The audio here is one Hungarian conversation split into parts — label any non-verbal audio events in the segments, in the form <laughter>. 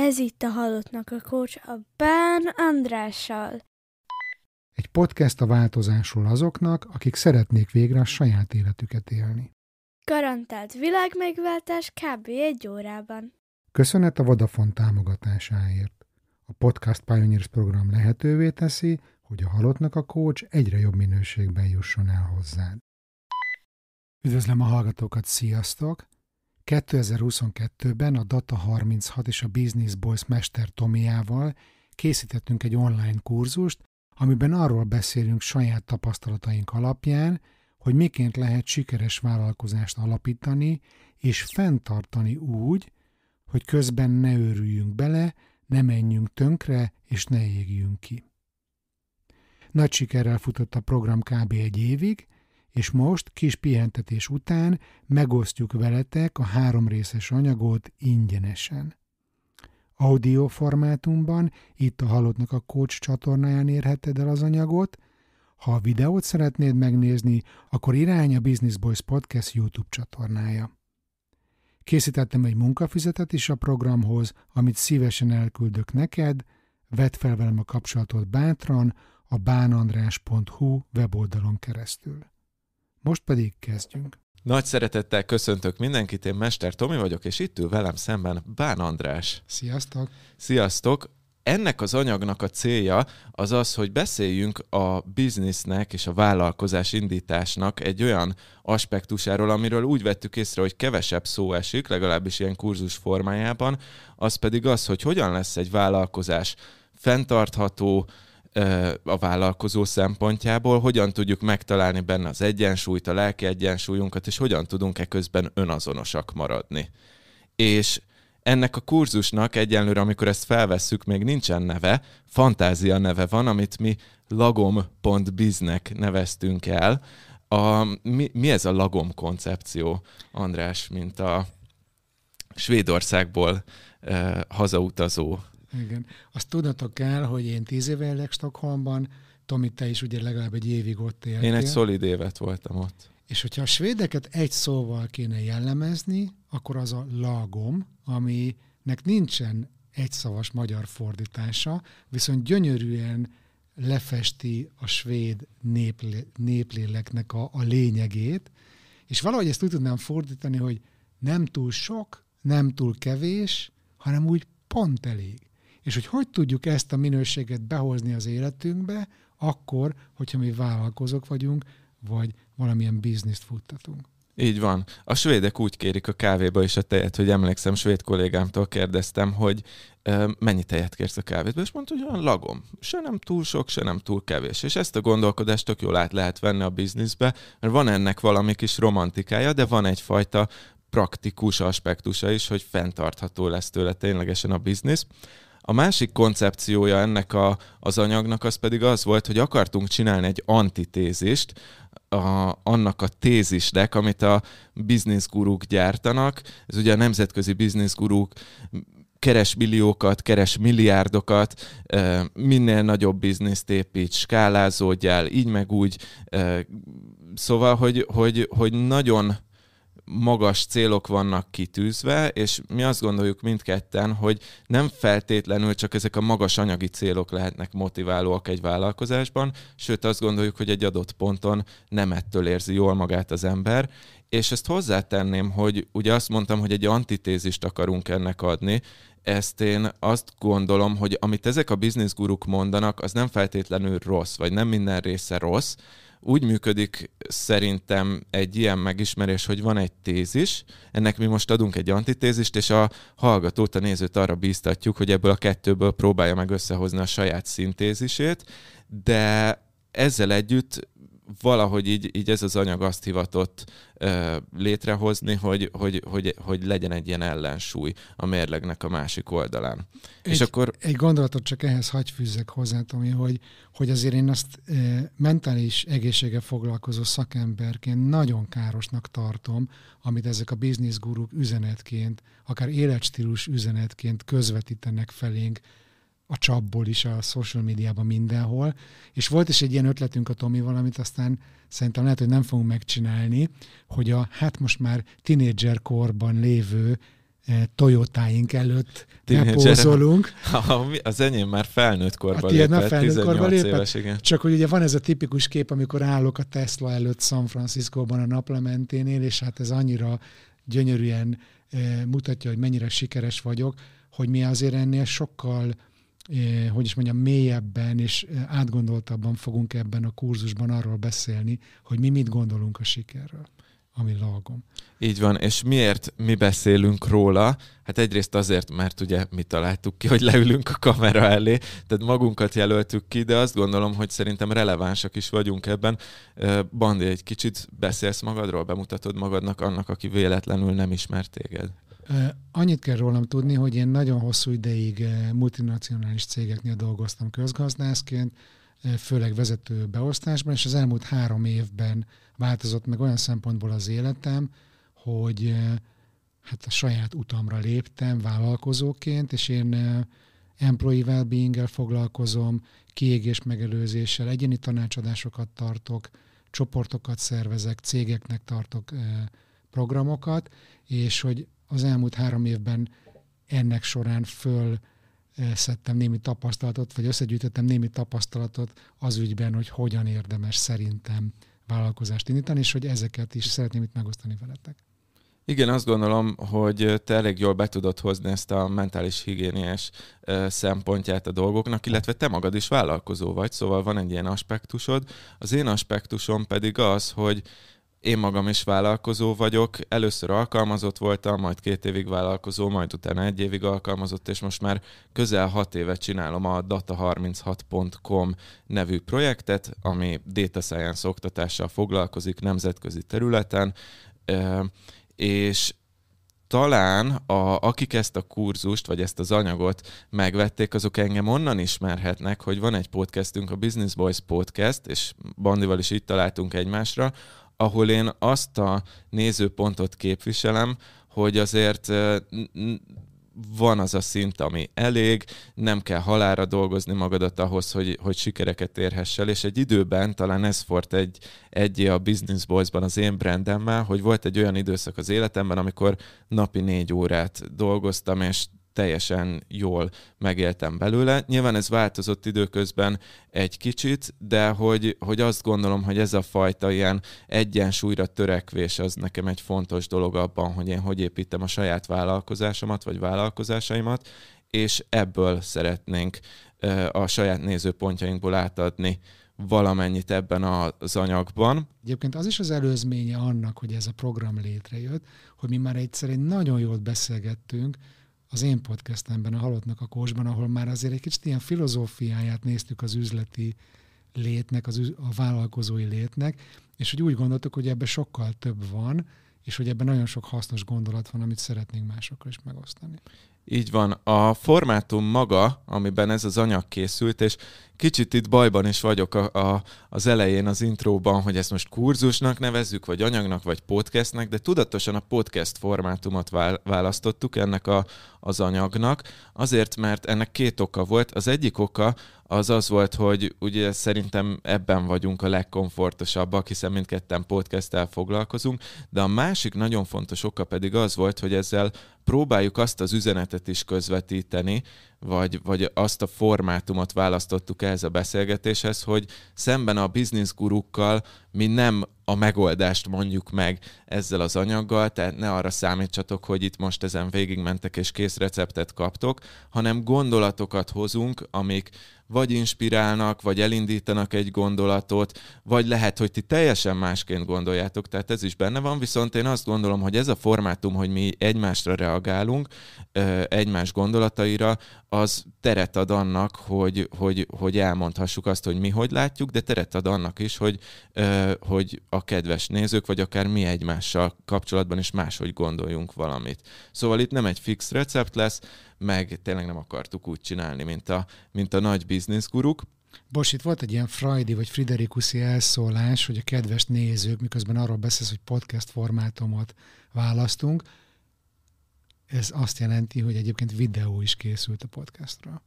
Ez itt a Halottnak a Kócs a Bán Andrással. Egy podcast a változásról azoknak, akik szeretnék végre a saját életüket élni. Garantált világmegváltás kb. egy órában. Köszönet a Vodafone támogatásáért. A Podcast Pioneers program lehetővé teszi, hogy a halottnak a kócs egyre jobb minőségben jusson el hozzád. Üdvözlöm a hallgatókat, sziasztok! 2022-ben a Data 36 és a Business Boys Mester Tomiával készítettünk egy online kurzust, amiben arról beszélünk saját tapasztalataink alapján, hogy miként lehet sikeres vállalkozást alapítani és fenntartani úgy, hogy közben ne őrüljünk bele, ne menjünk tönkre és ne égjünk ki. Nagy sikerrel futott a program kb. egy évig, és most kis pihentetés után megosztjuk veletek a három részes anyagot ingyenesen. Audio formátumban, itt a Halottnak a Coach csatornáján érheted el az anyagot, ha a videót szeretnéd megnézni, akkor irány a Business Boys Podcast YouTube csatornája. Készítettem egy munkafizetet is a programhoz, amit szívesen elküldök neked, vedd fel velem a kapcsolatot bátran a bánandrás.hu weboldalon keresztül. Most pedig kezdjünk. Nagy szeretettel köszöntök mindenkit, én Mester Tomi vagyok, és itt ül velem szemben Bán András. Sziasztok! Sziasztok! Ennek az anyagnak a célja az az, hogy beszéljünk a biznisznek és a vállalkozás indításnak egy olyan aspektusáról, amiről úgy vettük észre, hogy kevesebb szó esik, legalábbis ilyen kurzus formájában, az pedig az, hogy hogyan lesz egy vállalkozás fenntartható, a vállalkozó szempontjából, hogyan tudjuk megtalálni benne az egyensúlyt, a lelki egyensúlyunkat, és hogyan tudunk eközben önazonosak maradni. És ennek a kurzusnak egyenlőre, amikor ezt felvesszük, még nincsen neve, fantázia neve van, amit mi lagom.biznek neveztünk el. A, mi, mi ez a lagom koncepció, András, mint a Svédországból e, hazautazó igen. Azt tudatok kell, hogy én tíz éve élek Stockholmban, Tomi, te is ugye legalább egy évig ott éltél. Én egy szolid évet voltam ott. És hogyha a svédeket egy szóval kéne jellemezni, akkor az a lagom, aminek nincsen egyszavas magyar fordítása, viszont gyönyörűen lefesti a svéd néplé, népléleknek a, a lényegét, és valahogy ezt úgy tudnám fordítani, hogy nem túl sok, nem túl kevés, hanem úgy pont elég. És hogy hogy tudjuk ezt a minőséget behozni az életünkbe, akkor, hogyha mi vállalkozók vagyunk, vagy valamilyen bizniszt futtatunk. Így van. A svédek úgy kérik a kávéba is a tejet, hogy emlékszem, svéd kollégámtól kérdeztem, hogy e, mennyi tejet kérsz a kávéba, és mondta, hogy olyan lagom. Se nem túl sok, se nem túl kevés. És ezt a gondolkodást tök jól át lehet venni a bizniszbe, mert van ennek valami kis romantikája, de van egyfajta praktikus aspektusa is, hogy fenntartható lesz tőle ténylegesen a biznisz. A másik koncepciója ennek a, az anyagnak az pedig az volt, hogy akartunk csinálni egy antitézist, a, annak a tézisnek, amit a bizniszgurúk gyártanak. Ez ugye a nemzetközi bizniszgurúk keres milliókat, keres milliárdokat, minél nagyobb bizniszt építs, skálázódjál, így meg úgy. Szóval, hogy, hogy, hogy nagyon magas célok vannak kitűzve, és mi azt gondoljuk mindketten, hogy nem feltétlenül csak ezek a magas anyagi célok lehetnek motiválóak egy vállalkozásban, sőt azt gondoljuk, hogy egy adott ponton nem ettől érzi jól magát az ember, és ezt hozzátenném, hogy ugye azt mondtam, hogy egy antitézist akarunk ennek adni, ezt én azt gondolom, hogy amit ezek a bizniszguruk mondanak, az nem feltétlenül rossz, vagy nem minden része rossz, úgy működik szerintem egy ilyen megismerés, hogy van egy tézis, ennek mi most adunk egy antitézist, és a hallgatót, a nézőt arra bíztatjuk, hogy ebből a kettőből próbálja meg összehozni a saját szintézisét, de ezzel együtt valahogy így, így ez az anyag azt hivatott ö, létrehozni, hogy, hogy, hogy, hogy legyen egy ilyen ellensúly a mérlegnek a másik oldalán. Egy, És akkor... egy gondolatot csak ehhez hagy fűzzek hozzá, Tomi, hogy, hogy azért én azt e, mentális egészsége foglalkozó szakemberként nagyon károsnak tartom, amit ezek a bizniszguruk üzenetként, akár életstílus üzenetként közvetítenek felénk a csapból is, a social médiában mindenhol. És volt is egy ilyen ötletünk a Tomi amit aztán szerintem lehet, hogy nem fogunk megcsinálni, hogy a hát most már tinédzser korban lévő eh, Toyotáink előtt bepózolunk. <laughs> Az enyém már felnőtt korban hát lépett, már felnőtt korban lépett, éves, igen. Csak hogy ugye van ez a tipikus kép, amikor állok a Tesla előtt San Franciscóban a naplementénél, és hát ez annyira gyönyörűen eh, mutatja, hogy mennyire sikeres vagyok, hogy mi azért ennél sokkal Eh, hogy is mondjam, mélyebben és eh, átgondoltabban fogunk ebben a kurzusban arról beszélni, hogy mi mit gondolunk a sikerről ami lagom. Így van, és miért mi beszélünk róla? Hát egyrészt azért, mert ugye mi találtuk ki, hogy leülünk a kamera elé, tehát magunkat jelöltük ki, de azt gondolom, hogy szerintem relevánsak is vagyunk ebben. Eh, Bandi, egy kicsit beszélsz magadról, bemutatod magadnak annak, aki véletlenül nem ismert téged. Annyit kell rólam tudni, hogy én nagyon hosszú ideig multinacionális cégeknél dolgoztam közgazdászként, főleg vezető beosztásban, és az elmúlt három évben változott meg olyan szempontból az életem, hogy hát a saját utamra léptem vállalkozóként, és én employee well foglalkozom, kiégés megelőzéssel, egyéni tanácsadásokat tartok, csoportokat szervezek, cégeknek tartok programokat, és hogy az elmúlt három évben ennek során föl eh, szedtem némi tapasztalatot, vagy összegyűjtöttem némi tapasztalatot az ügyben, hogy hogyan érdemes szerintem vállalkozást indítani, és hogy ezeket is szeretném itt megosztani veletek. Igen, azt gondolom, hogy te elég jól be tudod hozni ezt a mentális higiéniás eh, szempontját a dolgoknak, illetve te magad is vállalkozó vagy, szóval van egy ilyen aspektusod. Az én aspektusom pedig az, hogy én magam is vállalkozó vagyok, először alkalmazott voltam, majd két évig vállalkozó, majd utána egy évig alkalmazott, és most már közel hat éve csinálom a data36.com nevű projektet, ami data science oktatással foglalkozik nemzetközi területen, és talán a, akik ezt a kurzust, vagy ezt az anyagot megvették, azok engem onnan ismerhetnek, hogy van egy podcastünk, a Business Boys Podcast, és Bandival is itt találtunk egymásra, ahol én azt a nézőpontot képviselem, hogy azért van az a szint, ami elég, nem kell halára dolgozni magadat ahhoz, hogy, hogy sikereket érhess el, és egy időben talán ez volt egy, egy a Business Boys-ban az én brandemmel, hogy volt egy olyan időszak az életemben, amikor napi négy órát dolgoztam, és teljesen jól megéltem belőle. Nyilván ez változott időközben egy kicsit, de hogy, hogy azt gondolom, hogy ez a fajta ilyen egyensúlyra törekvés az nekem egy fontos dolog abban, hogy én hogy építem a saját vállalkozásomat, vagy vállalkozásaimat, és ebből szeretnénk a saját nézőpontjainkból átadni valamennyit ebben az anyagban. Egyébként az is az előzménye annak, hogy ez a program létrejött, hogy mi már egyszer egy nagyon jót beszélgettünk, az én podcastemben, a Halottnak a Kósban, ahol már azért egy kicsit ilyen filozófiáját néztük az üzleti létnek, az, üz, a vállalkozói létnek, és hogy úgy gondoltuk, hogy ebben sokkal több van, és hogy ebben nagyon sok hasznos gondolat van, amit szeretnénk másokkal is megosztani. Így van, a formátum maga, amiben ez az anyag készült, és kicsit itt bajban is vagyok a, a, az elején az intróban, hogy ezt most kurzusnak nevezzük, vagy anyagnak, vagy podcastnek, de tudatosan a podcast formátumot választottuk ennek a, az anyagnak, azért, mert ennek két oka volt. Az egyik oka az az volt, hogy ugye szerintem ebben vagyunk a legkomfortosabbak, hiszen mindketten podcasttel foglalkozunk, de a másik nagyon fontos oka pedig az volt, hogy ezzel próbáljuk azt az üzenetet is közvetíteni, vagy, vagy azt a formátumot választottuk ehhez a beszélgetéshez, hogy szemben a bizniszgurukkal mi nem a megoldást mondjuk meg ezzel az anyaggal, tehát ne arra számítsatok, hogy itt most ezen végigmentek és kész receptet kaptok, hanem gondolatokat hozunk, amik, vagy inspirálnak, vagy elindítanak egy gondolatot, vagy lehet, hogy ti teljesen másként gondoljátok, tehát ez is benne van, viszont én azt gondolom, hogy ez a formátum, hogy mi egymásra reagálunk, egymás gondolataira, az teret ad annak, hogy, hogy, hogy elmondhassuk azt, hogy mi hogy látjuk, de teret ad annak is, hogy, hogy a kedves nézők, vagy akár mi egymással kapcsolatban is máshogy gondoljunk valamit. Szóval itt nem egy fix recept lesz, meg tényleg nem akartuk úgy csinálni, mint a, mint a nagy bizniszguruk, Bos, itt volt egy ilyen Freudi vagy Friderikuszi elszólás, hogy a kedves nézők, miközben arról beszélsz, hogy podcast formátumot választunk, ez azt jelenti, hogy egyébként videó is készült a podcastra.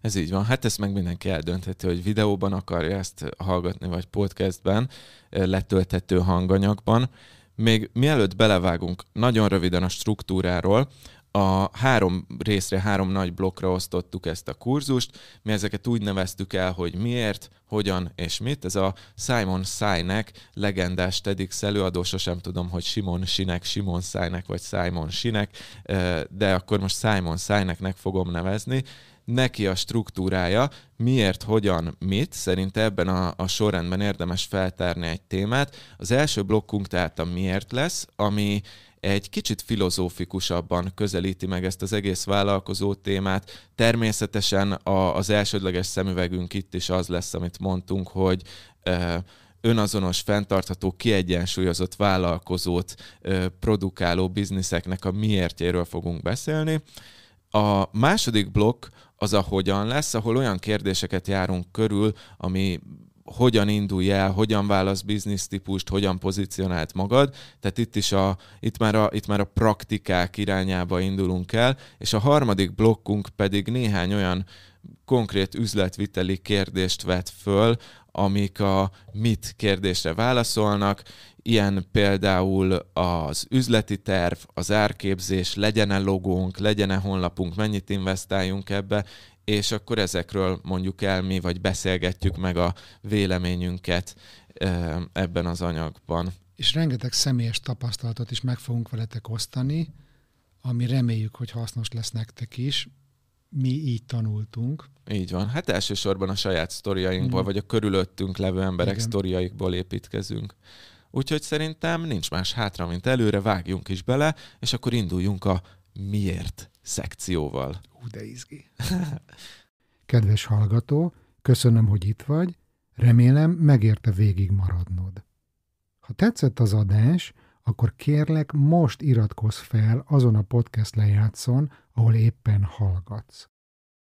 Ez így van. Hát ezt meg mindenki eldöntheti, hogy videóban akarja ezt hallgatni, vagy podcastben, eh, letölthető hanganyagban. Még mielőtt belevágunk nagyon röviden a struktúráról, a három részre, három nagy blokkra osztottuk ezt a kurzust. Mi ezeket úgy neveztük el, hogy miért, hogyan és mit. Ez a Simon Sinek, legendás TEDx előadó, sosem tudom, hogy Simon Sinek, Simon Sinek vagy Simon Sinek, de akkor most Simon Sineknek fogom nevezni neki a struktúrája, miért, hogyan, mit, szerint ebben a, a sorrendben érdemes feltárni egy témát. Az első blokkunk tehát a miért lesz, ami egy kicsit filozófikusabban közelíti meg ezt az egész vállalkozó témát. Természetesen a, az elsődleges szemüvegünk itt is az lesz, amit mondtunk, hogy ö, önazonos, fenntartható, kiegyensúlyozott vállalkozót ö, produkáló bizniszeknek a miértjéről fogunk beszélni. A második blokk az a hogyan lesz, ahol olyan kérdéseket járunk körül, ami hogyan indulj el, hogyan válasz biznisztípust, hogyan pozícionált magad. Tehát itt is a, itt már a, itt már a praktikák irányába indulunk el, és a harmadik blokkunk pedig néhány olyan konkrét üzletviteli kérdést vet föl, amik a mit kérdésre válaszolnak, ilyen például az üzleti terv, az árképzés, legyen-e logónk, legyen-e honlapunk, mennyit investáljunk ebbe, és akkor ezekről mondjuk el mi, vagy beszélgetjük meg a véleményünket ebben az anyagban. És rengeteg személyes tapasztalatot is meg fogunk veletek osztani, ami reméljük, hogy hasznos lesz nektek is. Mi így tanultunk. Így van. Hát elsősorban a saját sztoriainkból, mm. vagy a körülöttünk levő emberek Igen. sztoriaikból építkezünk. Úgyhogy szerintem nincs más hátra, mint előre, vágjunk is bele, és akkor induljunk a miért szekcióval. Hú, de izgi. <laughs> Kedves hallgató, köszönöm, hogy itt vagy, remélem megérte végig maradnod. Ha tetszett az adás, akkor kérlek most iratkozz fel azon a podcast lejátszon, ahol éppen hallgatsz.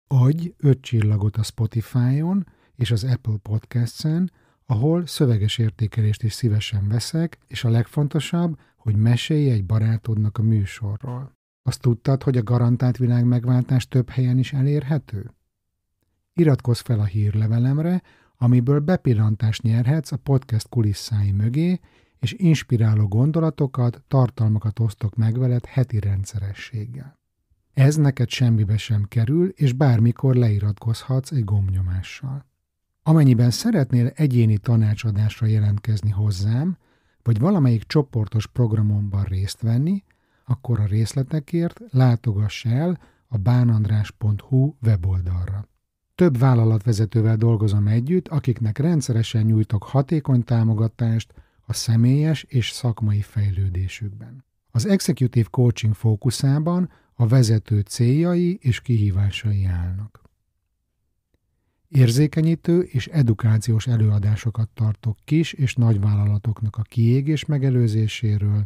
Adj öt csillagot a Spotify-on és az Apple Podcast-en, ahol szöveges értékelést is szívesen veszek, és a legfontosabb, hogy mesélj egy barátodnak a műsorról. Azt tudtad, hogy a garantált világmegváltás több helyen is elérhető? Iratkozz fel a hírlevelemre, amiből bepillantást nyerhetsz a podcast kulisszái mögé, és inspiráló gondolatokat, tartalmakat osztok meg veled heti rendszerességgel. Ez neked semmibe sem kerül, és bármikor leiratkozhatsz egy gombnyomással. Amennyiben szeretnél egyéni tanácsadásra jelentkezni hozzám, vagy valamelyik csoportos programomban részt venni, akkor a részletekért látogass el a bánandrás.hu weboldalra. Több vállalatvezetővel dolgozom együtt, akiknek rendszeresen nyújtok hatékony támogatást a személyes és szakmai fejlődésükben. Az executive coaching fókuszában a vezető céljai és kihívásai állnak. Érzékenyítő és edukációs előadásokat tartok kis és nagy vállalatoknak a kiégés megelőzéséről,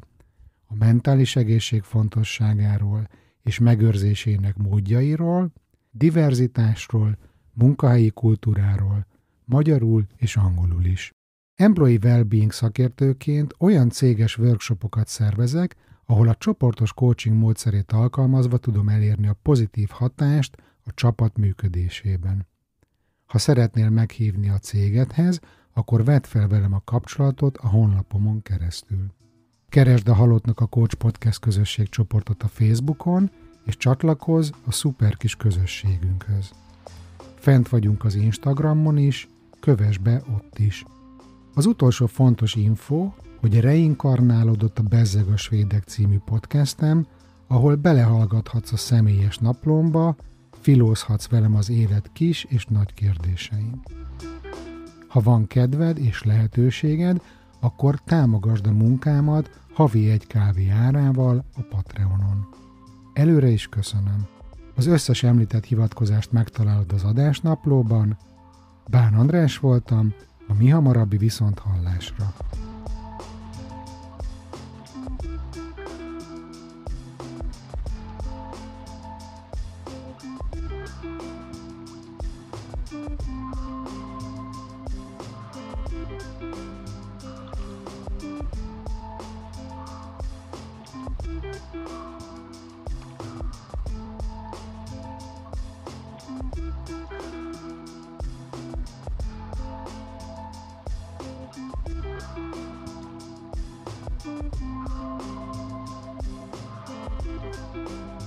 a mentális egészség fontosságáról és megőrzésének módjairól, diverzitásról, munkahelyi kultúráról, magyarul és angolul is. Employee Wellbeing szakértőként olyan céges workshopokat szervezek, ahol a csoportos coaching módszerét alkalmazva tudom elérni a pozitív hatást a csapat működésében. Ha szeretnél meghívni a cégedhez, akkor vedd fel velem a kapcsolatot a honlapomon keresztül. Keresd a Halottnak a Coach Podcast közösség csoportot a Facebookon, és csatlakozz a szuper kis közösségünkhöz. Fent vagyunk az Instagramon is, kövess be ott is. Az utolsó fontos info, hogy reinkarnálódott a Bezzeg a Svédek című podcastem, ahol belehallgathatsz a személyes naplomba, filózhatsz velem az élet kis és nagy kérdésein. Ha van kedved és lehetőséged, akkor támogasd a munkámat havi egy kávé árával a Patreonon. Előre is köszönöm. Az összes említett hivatkozást megtalálod az adásnaplóban. Bán András voltam, a mi hamarabbi viszonthallásra. Thank you.